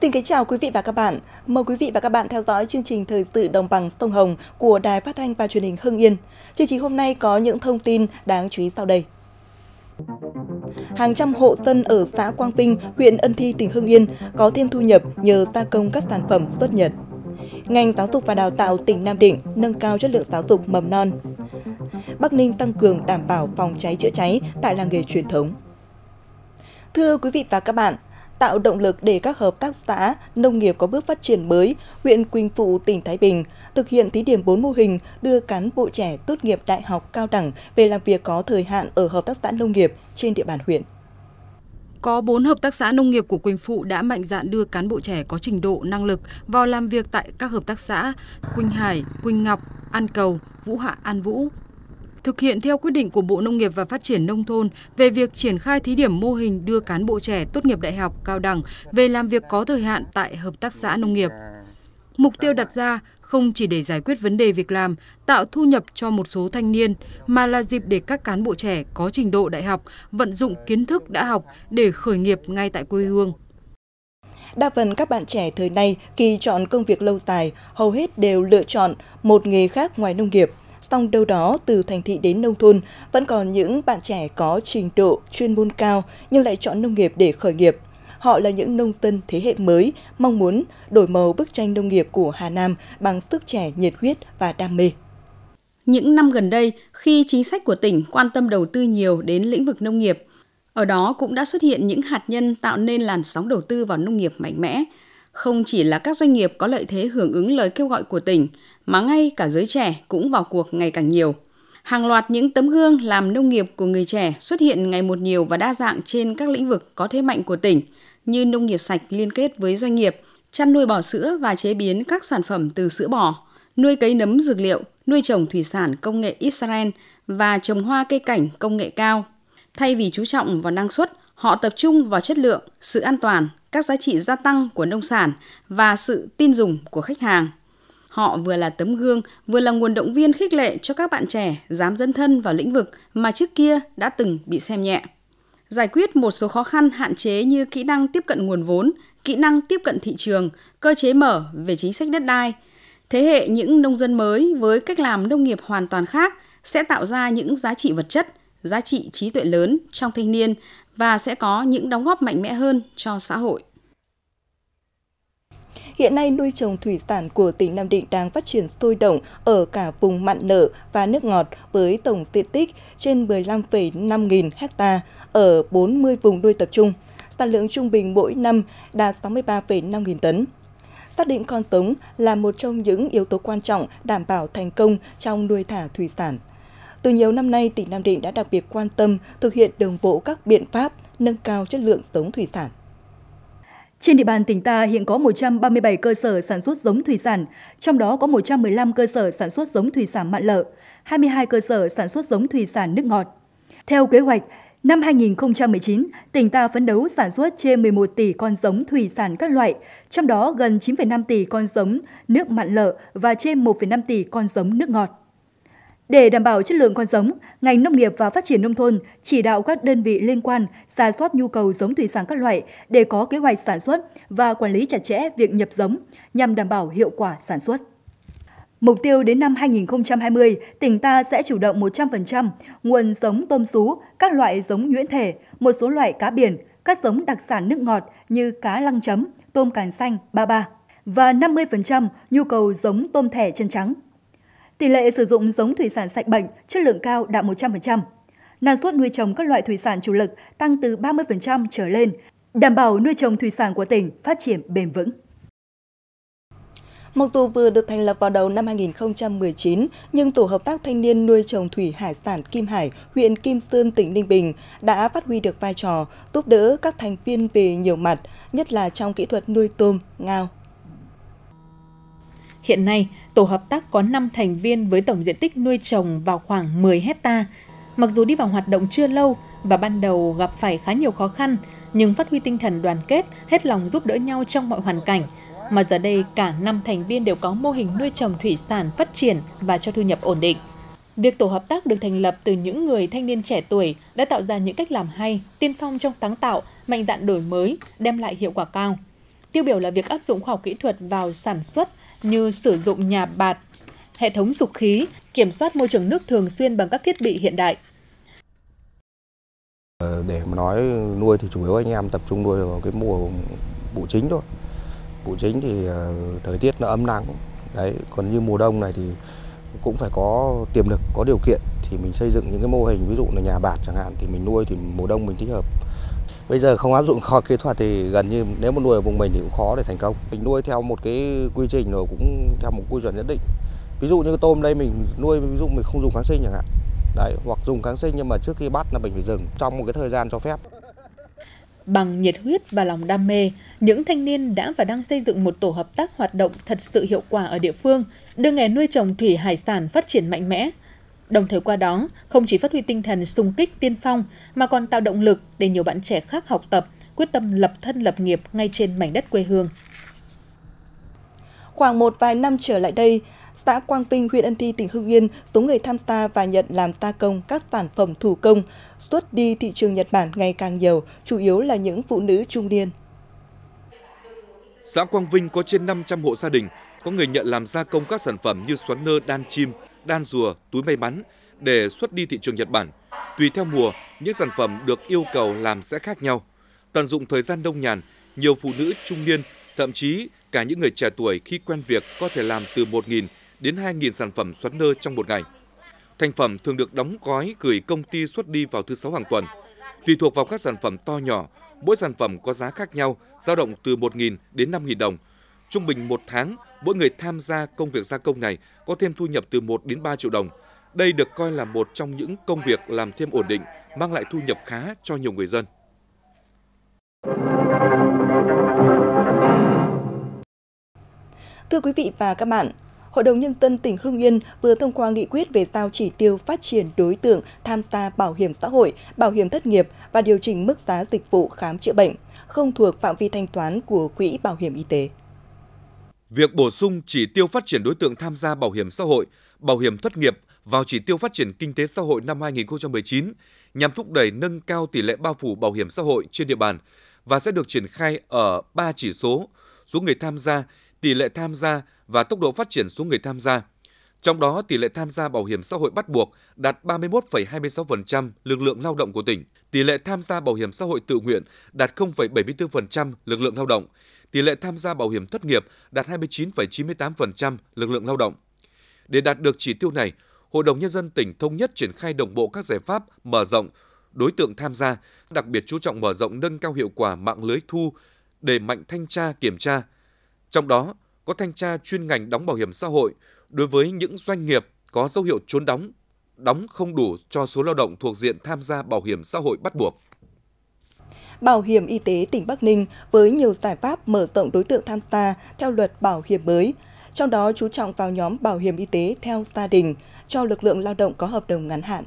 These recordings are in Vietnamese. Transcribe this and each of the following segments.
Xin kính chào quý vị và các bạn. Mời quý vị và các bạn theo dõi chương trình Thời sự Đồng bằng Sông Hồng của Đài Phát thanh và Truyền hình Hưng Yên. Chương trình hôm nay có những thông tin đáng chú ý sau đây. Hàng trăm hộ dân ở xã Quang Vinh, huyện Ân Thi, tỉnh Hưng Yên có thêm thu nhập nhờ gia công các sản phẩm xuất nhật. Ngành giáo dục và đào tạo tỉnh Nam Định nâng cao chất lượng giáo dục mầm non. Bắc Ninh tăng cường đảm bảo phòng cháy chữa cháy tại làng nghề truyền thống. Thưa quý vị và các bạn, tạo động lực để các hợp tác xã nông nghiệp có bước phát triển mới, huyện Quỳnh Phụ, tỉnh Thái Bình thực hiện thí điểm 4 mô hình đưa cán bộ trẻ tốt nghiệp đại học cao đẳng về làm việc có thời hạn ở hợp tác xã nông nghiệp trên địa bàn huyện. Có 4 hợp tác xã nông nghiệp của Quỳnh Phụ đã mạnh dạn đưa cán bộ trẻ có trình độ, năng lực vào làm việc tại các hợp tác xã Quỳnh Hải, Quỳnh Ngọc, An Cầu, Vũ Hạ An Vũ, thực hiện theo quyết định của Bộ Nông nghiệp và Phát triển Nông thôn về việc triển khai thí điểm mô hình đưa cán bộ trẻ tốt nghiệp đại học, cao đẳng về làm việc có thời hạn tại Hợp tác xã Nông nghiệp. Mục tiêu đặt ra không chỉ để giải quyết vấn đề việc làm, tạo thu nhập cho một số thanh niên, mà là dịp để các cán bộ trẻ có trình độ đại học vận dụng kiến thức đã học để khởi nghiệp ngay tại quê hương. Đa phần các bạn trẻ thời nay khi chọn công việc lâu dài, hầu hết đều lựa chọn một nghề khác ngoài nông nghiệp – song đâu đó từ thành thị đến nông thôn vẫn còn những bạn trẻ có trình độ chuyên môn cao nhưng lại chọn nông nghiệp để khởi nghiệp. Họ là những nông dân thế hệ mới mong muốn đổi màu bức tranh nông nghiệp của Hà Nam bằng sức trẻ nhiệt huyết và đam mê. Những năm gần đây, khi chính sách của tỉnh quan tâm đầu tư nhiều đến lĩnh vực nông nghiệp, ở đó cũng đã xuất hiện những hạt nhân tạo nên làn sóng đầu tư vào nông nghiệp mạnh mẽ. Không chỉ là các doanh nghiệp có lợi thế hưởng ứng lời kêu gọi của tỉnh, mà ngay cả giới trẻ cũng vào cuộc ngày càng nhiều. Hàng loạt những tấm gương làm nông nghiệp của người trẻ xuất hiện ngày một nhiều và đa dạng trên các lĩnh vực có thế mạnh của tỉnh như nông nghiệp sạch liên kết với doanh nghiệp, chăn nuôi bò sữa và chế biến các sản phẩm từ sữa bò, nuôi cấy nấm dược liệu, nuôi trồng thủy sản công nghệ Israel và trồng hoa cây cảnh công nghệ cao. Thay vì chú trọng vào năng suất, họ tập trung vào chất lượng, sự an toàn, các giá trị gia tăng của nông sản và sự tin dùng của khách hàng. Họ vừa là tấm gương, vừa là nguồn động viên khích lệ cho các bạn trẻ dám dân thân vào lĩnh vực mà trước kia đã từng bị xem nhẹ. Giải quyết một số khó khăn hạn chế như kỹ năng tiếp cận nguồn vốn, kỹ năng tiếp cận thị trường, cơ chế mở về chính sách đất đai. Thế hệ những nông dân mới với cách làm nông nghiệp hoàn toàn khác sẽ tạo ra những giá trị vật chất, giá trị trí tuệ lớn trong thanh niên và sẽ có những đóng góp mạnh mẽ hơn cho xã hội. Hiện nay, nuôi trồng thủy sản của tỉnh Nam Định đang phát triển sôi động ở cả vùng mặn nở và nước ngọt với tổng diện tích trên 15,5 nghìn hecta ở 40 vùng nuôi tập trung. Sản lượng trung bình mỗi năm đạt 63,5 nghìn tấn xác định con giống là một trong những yếu tố quan trọng đảm bảo thành công trong nuôi thả thủy sản. Từ nhiều năm nay, tỉnh Nam Định đã đặc biệt quan tâm thực hiện đồng bộ các biện pháp nâng cao chất lượng giống thủy sản. Trên địa bàn tỉnh ta hiện có 137 cơ sở sản xuất giống thủy sản, trong đó có 115 cơ sở sản xuất giống thủy sản mặn lợ, 22 cơ sở sản xuất giống thủy sản nước ngọt. Theo kế hoạch, năm 2019, tỉnh ta phấn đấu sản xuất trên 11 tỷ con giống thủy sản các loại, trong đó gần 9,5 tỷ con giống nước mặn lợ và trên 1,5 tỷ con giống nước ngọt. Để đảm bảo chất lượng con giống, ngành nông nghiệp và phát triển nông thôn chỉ đạo các đơn vị liên quan ra soát nhu cầu giống thủy sản các loại để có kế hoạch sản xuất và quản lý chặt chẽ việc nhập giống nhằm đảm bảo hiệu quả sản xuất. Mục tiêu đến năm 2020, tỉnh ta sẽ chủ động 100% nguồn giống tôm sú, các loại giống nhuyễn thể, một số loại cá biển, các giống đặc sản nước ngọt như cá lăng chấm, tôm càng xanh, ba ba và 50% nhu cầu giống tôm thẻ chân trắng. Tỷ lệ sử dụng giống thủy sản sạch bệnh, chất lượng cao đạt 100%. Năng suất nuôi trồng các loại thủy sản chủ lực tăng từ 30% trở lên, đảm bảo nuôi trồng thủy sản của tỉnh phát triển bền vững. Mặc dù vừa được thành lập vào đầu năm 2019, nhưng Tổ hợp tác thanh niên nuôi trồng thủy hải sản Kim Hải, huyện Kim Sơn, tỉnh Ninh Bình đã phát huy được vai trò giúp đỡ các thành viên về nhiều mặt, nhất là trong kỹ thuật nuôi tôm, ngao. Hiện nay, Tổ hợp tác có 5 thành viên với tổng diện tích nuôi trồng vào khoảng 10 hecta. Mặc dù đi vào hoạt động chưa lâu và ban đầu gặp phải khá nhiều khó khăn, nhưng phát huy tinh thần đoàn kết, hết lòng giúp đỡ nhau trong mọi hoàn cảnh, mà giờ đây cả năm thành viên đều có mô hình nuôi trồng thủy sản phát triển và cho thu nhập ổn định. Việc tổ hợp tác được thành lập từ những người thanh niên trẻ tuổi đã tạo ra những cách làm hay, tiên phong trong sáng tạo, mạnh dạn đổi mới, đem lại hiệu quả cao. Tiêu biểu là việc áp dụng khoa học kỹ thuật vào sản xuất, như sử dụng nhà bạt, hệ thống sục khí, kiểm soát môi trường nước thường xuyên bằng các thiết bị hiện đại. Ờ, để mà nói nuôi thì chủ yếu anh em tập trung nuôi vào cái mùa vụ chính thôi. Vụ chính thì ờ, thời tiết nó ấm nắng. Đấy, còn như mùa đông này thì cũng phải có tiềm lực, có điều kiện thì mình xây dựng những cái mô hình ví dụ là nhà bạt chẳng hạn thì mình nuôi thì mùa đông mình thích hợp Bây giờ không áp dụng khoa kỹ thuật thì gần như nếu mà nuôi ở vùng mình thì cũng khó để thành công. Mình nuôi theo một cái quy trình rồi cũng theo một quy chuẩn nhất định. Ví dụ như tôm đây mình nuôi ví dụ mình không dùng kháng sinh chẳng hạn. Đấy, hoặc dùng kháng sinh nhưng mà trước khi bắt là mình phải dừng trong một cái thời gian cho phép. Bằng nhiệt huyết và lòng đam mê, những thanh niên đã và đang xây dựng một tổ hợp tác hoạt động thật sự hiệu quả ở địa phương, đưa nghề nuôi trồng thủy hải sản phát triển mạnh mẽ – Đồng thời qua đó, không chỉ phát huy tinh thần sung kích tiên phong mà còn tạo động lực để nhiều bạn trẻ khác học tập, quyết tâm lập thân lập nghiệp ngay trên mảnh đất quê hương. Khoảng một vài năm trở lại đây, xã Quang Vinh, huyện Ân Thi, tỉnh Hưng Yên, số người tham gia và nhận làm gia công các sản phẩm thủ công xuất đi thị trường Nhật Bản ngày càng nhiều, chủ yếu là những phụ nữ trung niên. Xã Quang Vinh có trên 500 hộ gia đình, có người nhận làm gia công các sản phẩm như xoắn nơ, đan chim, đan rùa, túi may mắn để xuất đi thị trường Nhật Bản. Tùy theo mùa, những sản phẩm được yêu cầu làm sẽ khác nhau. Tận dụng thời gian đông nhàn, nhiều phụ nữ trung niên, thậm chí cả những người trẻ tuổi khi quen việc có thể làm từ 1.000 đến 2.000 sản phẩm xoắn nơ trong một ngày. Thành phẩm thường được đóng gói gửi công ty xuất đi vào thứ sáu hàng tuần. Tùy thuộc vào các sản phẩm to nhỏ, mỗi sản phẩm có giá khác nhau, dao động từ 1.000 đến 5.000 đồng. Trung bình một tháng, mỗi người tham gia công việc gia công này có thêm thu nhập từ 1 đến 3 triệu đồng. Đây được coi là một trong những công việc làm thêm ổn định, mang lại thu nhập khá cho nhiều người dân. Thưa quý vị và các bạn, Hội đồng Nhân dân tỉnh Hưng Yên vừa thông qua nghị quyết về giao chỉ tiêu phát triển đối tượng tham gia bảo hiểm xã hội, bảo hiểm thất nghiệp và điều chỉnh mức giá dịch vụ khám chữa bệnh, không thuộc phạm vi thanh toán của Quỹ Bảo hiểm Y tế. Việc bổ sung chỉ tiêu phát triển đối tượng tham gia bảo hiểm xã hội, bảo hiểm thất nghiệp vào chỉ tiêu phát triển kinh tế xã hội năm 2019 nhằm thúc đẩy nâng cao tỷ lệ bao phủ bảo hiểm xã hội trên địa bàn và sẽ được triển khai ở 3 chỉ số: số người tham gia, tỷ lệ tham gia và tốc độ phát triển số người tham gia. Trong đó, tỷ lệ tham gia bảo hiểm xã hội bắt buộc đạt 31,26% lực lượng lao động của tỉnh, tỷ lệ tham gia bảo hiểm xã hội tự nguyện đạt 0,74% lực lượng lao động, tỷ lệ tham gia bảo hiểm thất nghiệp đạt 29,98% lực lượng lao động. Để đạt được chỉ tiêu này, Hội đồng Nhân dân tỉnh thống nhất triển khai đồng bộ các giải pháp mở rộng đối tượng tham gia, đặc biệt chú trọng mở rộng nâng cao hiệu quả mạng lưới thu, để mạnh thanh tra kiểm tra. Trong đó, có thanh tra chuyên ngành đóng bảo hiểm xã hội đối với những doanh nghiệp có dấu hiệu trốn đóng, đóng không đủ cho số lao động thuộc diện tham gia bảo hiểm xã hội bắt buộc. Bảo hiểm y tế tỉnh Bắc Ninh với nhiều giải pháp mở rộng đối tượng tham gia theo luật bảo hiểm mới, trong đó chú trọng vào nhóm bảo hiểm y tế theo gia đình cho lực lượng lao động có hợp đồng ngắn hạn.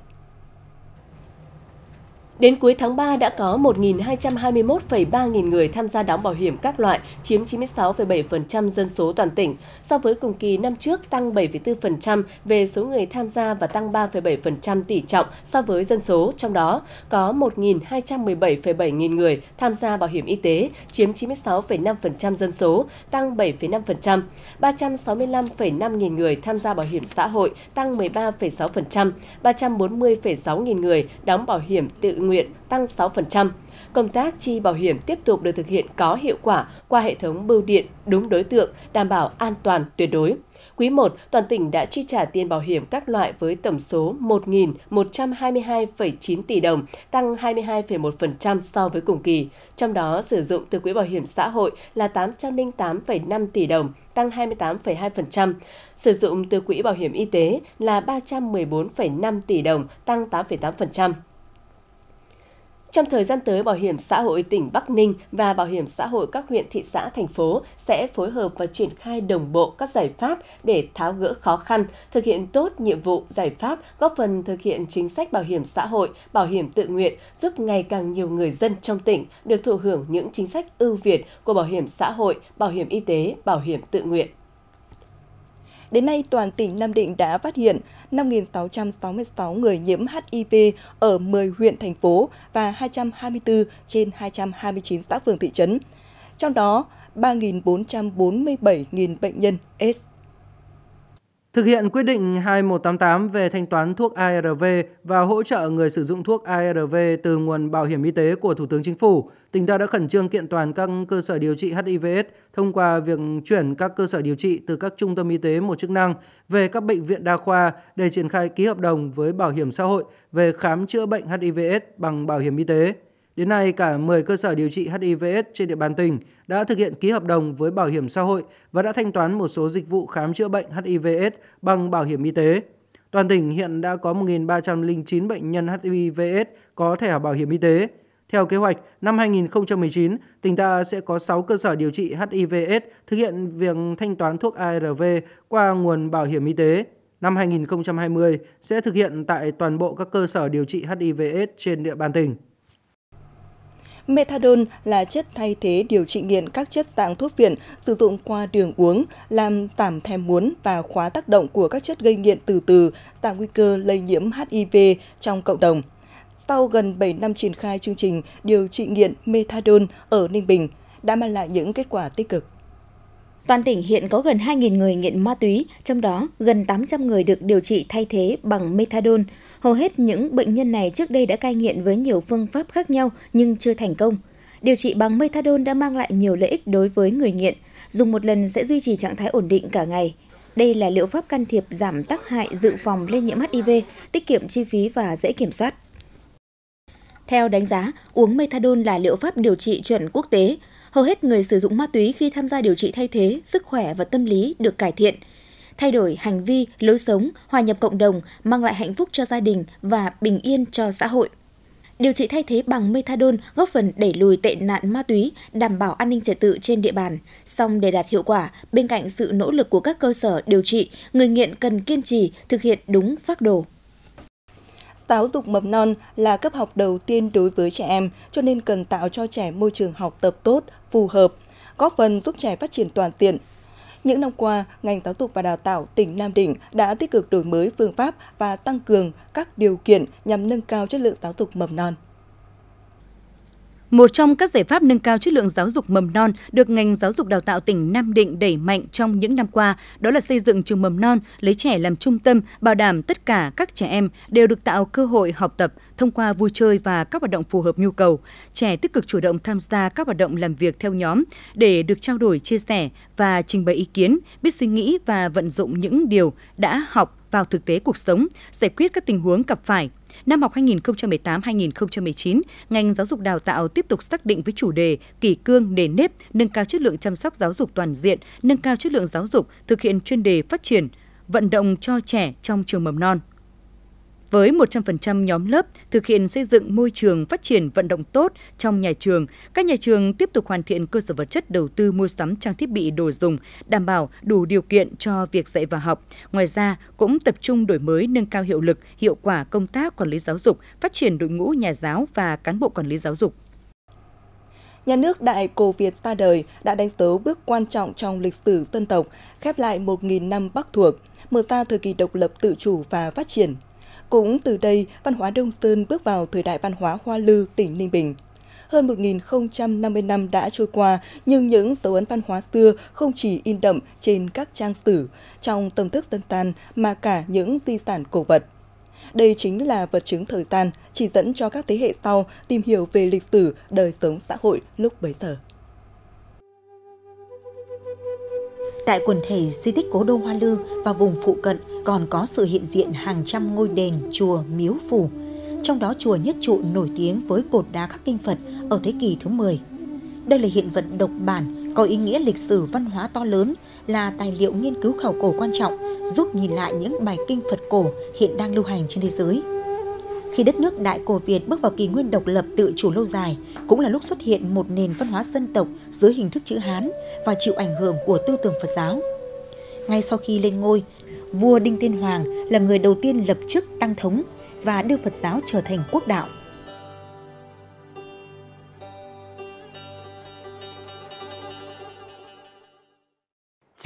Đến cuối tháng 3 đã có 1.221,3 nghìn người tham gia đóng bảo hiểm các loại, chiếm 96,7% dân số toàn tỉnh. So với cùng kỳ năm trước tăng 7,4% về số người tham gia và tăng 3,7% tỷ trọng so với dân số, trong đó có 1.217,7 nghìn người tham gia bảo hiểm y tế, chiếm 96,5% dân số, tăng 7,5%, 365,5 nghìn người tham gia bảo hiểm xã hội, tăng 13,6%, 340,6 nghìn người đóng bảo hiểm tự nguyện nguyện tăng 6%. Công tác chi bảo hiểm tiếp tục được thực hiện có hiệu quả qua hệ thống bưu điện đúng đối tượng, đảm bảo an toàn tuyệt đối. Quý 1, toàn tỉnh đã chi trả tiền bảo hiểm các loại với tổng số 1.122,9 tỷ đồng, tăng 22,1% so với cùng kỳ. Trong đó, sử dụng từ quỹ bảo hiểm xã hội là 808,5 tỷ đồng, tăng 28,2%. Sử dụng từ quỹ bảo hiểm y tế là 314,5 tỷ đồng, tăng 8,8%. Trong thời gian tới, Bảo hiểm xã hội tỉnh Bắc Ninh và Bảo hiểm xã hội các huyện, thị xã, thành phố sẽ phối hợp và triển khai đồng bộ các giải pháp để tháo gỡ khó khăn, thực hiện tốt nhiệm vụ giải pháp góp phần thực hiện chính sách bảo hiểm xã hội, bảo hiểm tự nguyện, giúp ngày càng nhiều người dân trong tỉnh được thụ hưởng những chính sách ưu việt của bảo hiểm xã hội, bảo hiểm y tế, bảo hiểm tự nguyện. Đến nay, toàn tỉnh Nam Định đã phát hiện 5.666 người nhiễm HIV ở 10 huyện, thành phố và 224 trên 229 xã phường thị trấn. Trong đó, 3.447.000 bệnh nhân s Thực hiện quyết định 2188 về thanh toán thuốc ARV và hỗ trợ người sử dụng thuốc ARV từ nguồn bảo hiểm y tế của Thủ tướng Chính phủ, tỉnh ta đã khẩn trương kiện toàn các cơ sở điều trị HIVS thông qua việc chuyển các cơ sở điều trị từ các trung tâm y tế một chức năng về các bệnh viện đa khoa để triển khai ký hợp đồng với bảo hiểm xã hội về khám chữa bệnh HIVS bằng bảo hiểm y tế. Đến nay, cả 10 cơ sở điều trị HIVS trên địa bàn tỉnh đã thực hiện ký hợp đồng với Bảo hiểm xã hội và đã thanh toán một số dịch vụ khám chữa bệnh HIVS bằng bảo hiểm y tế. Toàn tỉnh hiện đã có 1.309 bệnh nhân HIVS có thẻ bảo hiểm y tế. Theo kế hoạch, năm 2019, tỉnh ta sẽ có 6 cơ sở điều trị HIVS thực hiện việc thanh toán thuốc ARV qua nguồn bảo hiểm y tế. Năm 2020 sẽ thực hiện tại toàn bộ các cơ sở điều trị HIVS trên địa bàn tỉnh. Methadone là chất thay thế điều trị nghiện các chất dạng thuốc phiện sử dụng qua đường uống, làm giảm thèm muốn và khóa tác động của các chất gây nghiện từ từ, giảm nguy cơ lây nhiễm HIV trong cộng đồng. Sau gần 7 năm triển khai chương trình điều trị nghiện methadone ở Ninh Bình, đã mang lại những kết quả tích cực. Toàn tỉnh hiện có gần 2.000 người nghiện ma túy, trong đó gần 800 người được điều trị thay thế bằng methadone. Hầu hết những bệnh nhân này trước đây đã cai nghiện với nhiều phương pháp khác nhau nhưng chưa thành công. Điều trị bằng methadone đã mang lại nhiều lợi ích đối với người nghiện. Dùng một lần sẽ duy trì trạng thái ổn định cả ngày. Đây là liệu pháp can thiệp giảm tác hại dự phòng lây nhiễm HIV, tiết kiệm chi phí và dễ kiểm soát. Theo đánh giá, uống methadone là liệu pháp điều trị chuẩn quốc tế, hầu hết người sử dụng ma túy khi tham gia điều trị thay thế, sức khỏe và tâm lý được cải thiện. Thay đổi hành vi, lối sống, hòa nhập cộng đồng, mang lại hạnh phúc cho gia đình và bình yên cho xã hội. Điều trị thay thế bằng methadone góp phần đẩy lùi tệ nạn ma túy, đảm bảo an ninh trật tự trên địa bàn. Song để đạt hiệu quả, bên cạnh sự nỗ lực của các cơ sở điều trị, người nghiện cần kiên trì thực hiện đúng phác đồ. Giáo dục mầm non là cấp học đầu tiên đối với trẻ em, cho nên cần tạo cho trẻ môi trường học tập tốt, phù hợp, góp phần giúp trẻ phát triển toàn diện. Những năm qua, ngành giáo dục và đào tạo tỉnh Nam Định đã tích cực đổi mới phương pháp và tăng cường các điều kiện nhằm nâng cao chất lượng giáo dục mầm non. Một trong các giải pháp nâng cao chất lượng giáo dục mầm non được ngành giáo dục đào tạo tỉnh Nam Định đẩy mạnh trong những năm qua, đó là xây dựng trường mầm non lấy trẻ làm trung tâm, bảo đảm tất cả các trẻ em đều được tạo cơ hội học tập thông qua vui chơi và các hoạt động phù hợp nhu cầu. Trẻ tích cực chủ động tham gia các hoạt động làm việc theo nhóm để được trao đổi, chia sẻ và trình bày ý kiến, biết suy nghĩ và vận dụng những điều đã học vào thực tế cuộc sống, giải quyết các tình huống gặp phải Năm học 2018-2019, ngành giáo dục đào tạo tiếp tục xác định với chủ đề kỷ cương đề nếp, nâng cao chất lượng chăm sóc giáo dục toàn diện, nâng cao chất lượng giáo dục, thực hiện chuyên đề phát triển, vận động cho trẻ trong trường mầm non với 100% nhóm lớp thực hiện xây dựng môi trường phát triển vận động tốt trong nhà trường, các nhà trường tiếp tục hoàn thiện cơ sở vật chất đầu tư mua sắm trang thiết bị đồ dùng, đảm bảo đủ điều kiện cho việc dạy và học. Ngoài ra, cũng tập trung đổi mới nâng cao hiệu lực, hiệu quả công tác quản lý giáo dục, phát triển đội ngũ nhà giáo và cán bộ quản lý giáo dục. Nhà nước Đại Cổ Việt ra đời đã đánh dấu bước quan trọng trong lịch sử dân tộc, khép lại 1.000 năm Bắc thuộc, mở ra thời kỳ độc lập tự chủ và phát triển cũng từ đây, văn hóa Đông Sơn bước vào thời đại văn hóa Hoa Lư, tỉnh Ninh Bình. Hơn 1.050 năm đã trôi qua, nhưng những dấu ấn văn hóa xưa không chỉ in đậm trên các trang sử, trong tâm thức dân gian mà cả những di sản cổ vật. Đây chính là vật chứng thời gian, chỉ dẫn cho các thế hệ sau tìm hiểu về lịch sử, đời sống xã hội lúc bấy giờ. Tại quần thể di tích cố đô Hoa Lư và vùng phụ cận còn có sự hiện diện hàng trăm ngôi đền, chùa, miếu phủ. Trong đó chùa Nhất Trụ nổi tiếng với cột đá khắc kinh Phật ở thế kỷ thứ 10. Đây là hiện vật độc bản có ý nghĩa lịch sử văn hóa to lớn, là tài liệu nghiên cứu khảo cổ quan trọng giúp nhìn lại những bài kinh Phật cổ hiện đang lưu hành trên thế giới. Khi đất nước Đại Cổ Việt bước vào kỳ nguyên độc lập tự chủ lâu dài, cũng là lúc xuất hiện một nền văn hóa dân tộc dưới hình thức chữ Hán và chịu ảnh hưởng của tư tưởng Phật giáo. Ngay sau khi lên ngôi, vua Đinh Tiên Hoàng là người đầu tiên lập chức tăng thống và đưa Phật giáo trở thành quốc đạo.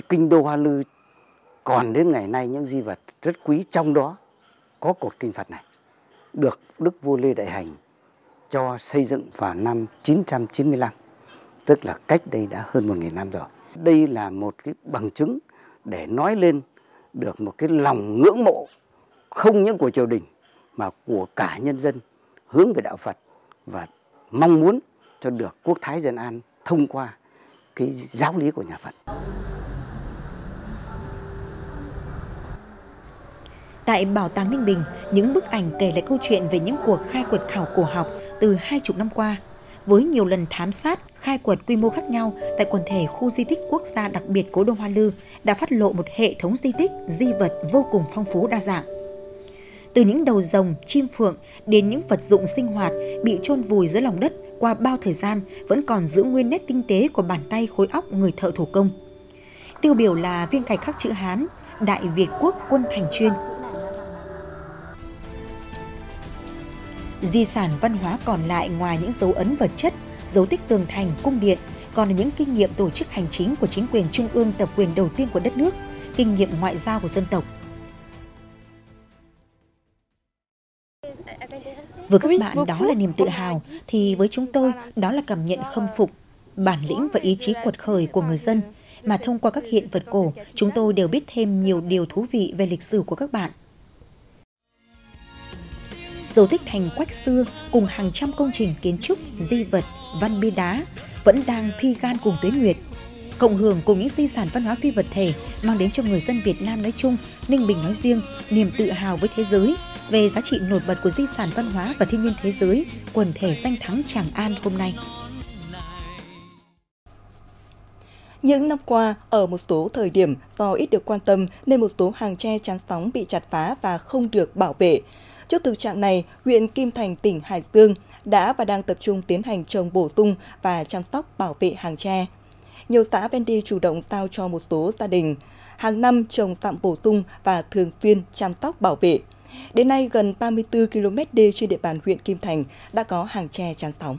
Kinh Đô Hoa Lư còn đến ngày nay những di vật rất quý trong đó có cột kinh Phật này được Đức vua Lê Đại Hành cho xây dựng vào năm 995, tức là cách đây đã hơn 1.000 năm rồi. Đây là một cái bằng chứng để nói lên được một cái lòng ngưỡng mộ không những của triều đình mà của cả nhân dân hướng về đạo Phật và mong muốn cho được quốc thái dân an thông qua cái giáo lý của nhà Phật. Tại Bảo tàng Ninh Bình, những bức ảnh kể lại câu chuyện về những cuộc khai quật khảo cổ học từ hai chục năm qua, với nhiều lần thám sát, khai quật quy mô khác nhau tại quần thể khu di tích quốc gia đặc biệt Cố Đô Hoa Lư đã phát lộ một hệ thống di tích, di vật vô cùng phong phú đa dạng. Từ những đầu rồng, chim phượng đến những vật dụng sinh hoạt bị chôn vùi dưới lòng đất qua bao thời gian vẫn còn giữ nguyên nét tinh tế của bàn tay khối óc người thợ thủ công. Tiêu biểu là viên gạch khắc chữ Hán, Đại Việt Quốc quân thành chuyên, Di sản văn hóa còn lại ngoài những dấu ấn vật chất, dấu tích tường thành, cung điện, còn là những kinh nghiệm tổ chức hành chính của chính quyền trung ương tập quyền đầu tiên của đất nước, kinh nghiệm ngoại giao của dân tộc. Với các bạn đó là niềm tự hào, thì với chúng tôi đó là cảm nhận khâm phục, bản lĩnh và ý chí quật khởi của người dân, mà thông qua các hiện vật cổ, chúng tôi đều biết thêm nhiều điều thú vị về lịch sử của các bạn. Dầu tích thành quách xưa cùng hàng trăm công trình kiến trúc, di vật, văn bi đá vẫn đang thi gan cùng tuyến nguyệt, cộng hưởng cùng những di sản văn hóa phi vật thể mang đến cho người dân Việt Nam nói chung, Ninh Bình nói riêng, niềm tự hào với thế giới về giá trị nổi bật của di sản văn hóa và thiên nhiên thế giới, quần thể danh thắng Tràng An hôm nay. Những năm qua, ở một số thời điểm do ít được quan tâm nên một số hàng tre chắn sóng bị chặt phá và không được bảo vệ. Trước thực trạng này, huyện Kim Thành, tỉnh Hải Dương đã và đang tập trung tiến hành trồng bổ sung và chăm sóc bảo vệ hàng tre. Nhiều xã ven đi chủ động giao cho một số gia đình hàng năm trồng sạm bổ sung và thường xuyên chăm sóc bảo vệ. Đến nay, gần 34 km đê trên địa bàn huyện Kim Thành đã có hàng tre chắn sóng.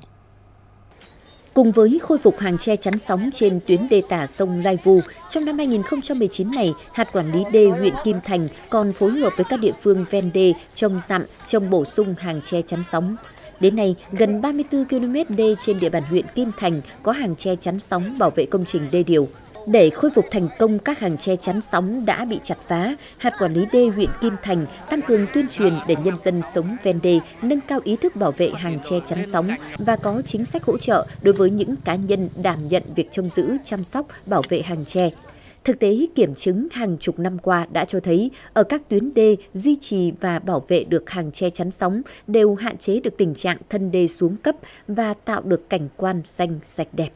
Cùng với khôi phục hàng che chắn sóng trên tuyến đê tả sông Lai Vu, trong năm 2019 này, hạt quản lý đê huyện Kim Thành còn phối hợp với các địa phương ven đê trồng dặm, trồng bổ sung hàng che chắn sóng. Đến nay, gần 34 km đê trên địa bàn huyện Kim Thành có hàng che chắn sóng bảo vệ công trình đê điều. Để khôi phục thành công các hàng tre chắn sóng đã bị chặt phá, hạt quản lý đê huyện Kim Thành tăng cường tuyên truyền để nhân dân sống ven đê nâng cao ý thức bảo vệ hàng tre chắn sóng và có chính sách hỗ trợ đối với những cá nhân đảm nhận việc trông giữ, chăm sóc, bảo vệ hàng tre. Thực tế kiểm chứng hàng chục năm qua đã cho thấy ở các tuyến đê duy trì và bảo vệ được hàng tre chắn sóng đều hạn chế được tình trạng thân đê xuống cấp và tạo được cảnh quan xanh sạch đẹp.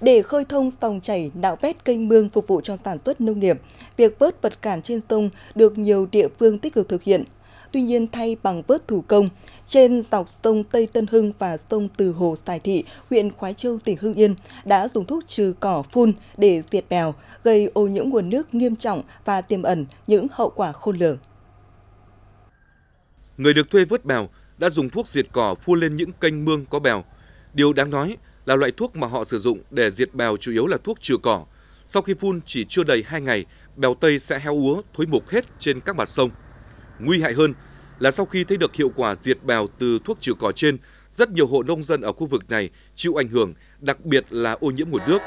Để khơi thông dòng chảy nạo vét kênh mương phục vụ cho sản xuất nông nghiệp, việc vớt vật cản trên sông được nhiều địa phương tích cực thực hiện. Tuy nhiên, thay bằng vớt thủ công, trên dọc sông Tây Tân Hưng và sông Từ Hồ Sài Thị, huyện Khói Châu, tỉnh Hưng Yên đã dùng thuốc trừ cỏ phun để diệt bèo, gây ô nhiễm nguồn nước nghiêm trọng và tiềm ẩn những hậu quả khôn lường. Người được thuê vớt bèo đã dùng thuốc diệt cỏ phun lên những kênh mương có bèo. Điều đáng nói là loại thuốc mà họ sử dụng để diệt bèo chủ yếu là thuốc trừ cỏ. Sau khi phun chỉ chưa đầy 2 ngày, bèo Tây sẽ heo úa, thối mục hết trên các mặt sông. Nguy hại hơn là sau khi thấy được hiệu quả diệt bèo từ thuốc trừ cỏ trên, rất nhiều hộ nông dân ở khu vực này chịu ảnh hưởng, đặc biệt là ô nhiễm nguồn nước.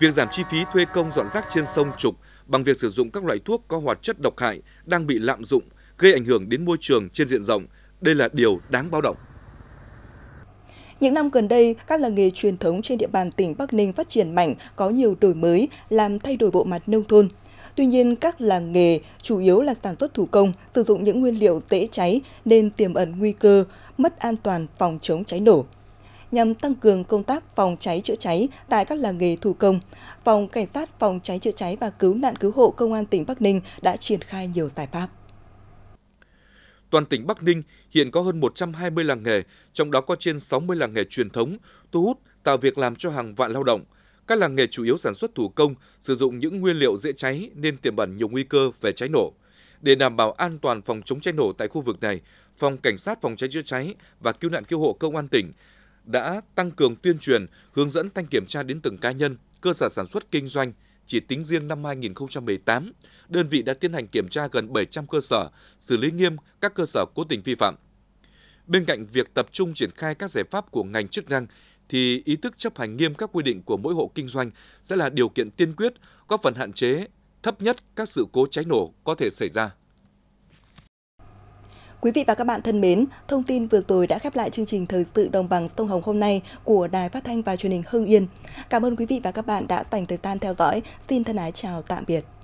Việc giảm chi phí thuê công dọn rác trên sông Trục bằng việc sử dụng các loại thuốc có hoạt chất độc hại đang bị lạm dụng, gây ảnh hưởng đến môi trường trên diện rộng, đây là điều đáng báo động. Những năm gần đây, các làng nghề truyền thống trên địa bàn tỉnh Bắc Ninh phát triển mạnh, có nhiều đổi mới, làm thay đổi bộ mặt nông thôn. Tuy nhiên, các làng nghề chủ yếu là sản xuất thủ công, sử dụng những nguyên liệu dễ cháy nên tiềm ẩn nguy cơ mất an toàn phòng chống cháy nổ. Nhằm tăng cường công tác phòng cháy chữa cháy tại các làng nghề thủ công, Phòng Cảnh sát Phòng cháy chữa cháy và Cứu nạn Cứu hộ Công an tỉnh Bắc Ninh đã triển khai nhiều giải pháp. Toàn tỉnh Bắc Ninh hiện có hơn 120 làng nghề, trong đó có trên 60 làng nghề truyền thống, thu hút tạo việc làm cho hàng vạn lao động. Các làng nghề chủ yếu sản xuất thủ công, sử dụng những nguyên liệu dễ cháy nên tiềm ẩn nhiều nguy cơ về cháy nổ. Để đảm bảo an toàn phòng chống cháy nổ tại khu vực này, Phòng Cảnh sát phòng cháy chữa cháy và Cứu nạn cứu hộ Công an tỉnh đã tăng cường tuyên truyền, hướng dẫn thanh kiểm tra đến từng cá nhân, cơ sở sản xuất kinh doanh, chỉ tính riêng năm 2018, đơn vị đã tiến hành kiểm tra gần 700 cơ sở, xử lý nghiêm các cơ sở cố tình vi phạm. Bên cạnh việc tập trung triển khai các giải pháp của ngành chức năng, thì ý thức chấp hành nghiêm các quy định của mỗi hộ kinh doanh sẽ là điều kiện tiên quyết, góp phần hạn chế thấp nhất các sự cố cháy nổ có thể xảy ra. Quý vị và các bạn thân mến, thông tin vừa rồi đã khép lại chương trình Thời sự Đồng bằng Sông Hồng hôm nay của Đài Phát thanh và Truyền hình Hưng Yên. Cảm ơn quý vị và các bạn đã dành thời gian theo dõi. Xin thân ái chào tạm biệt.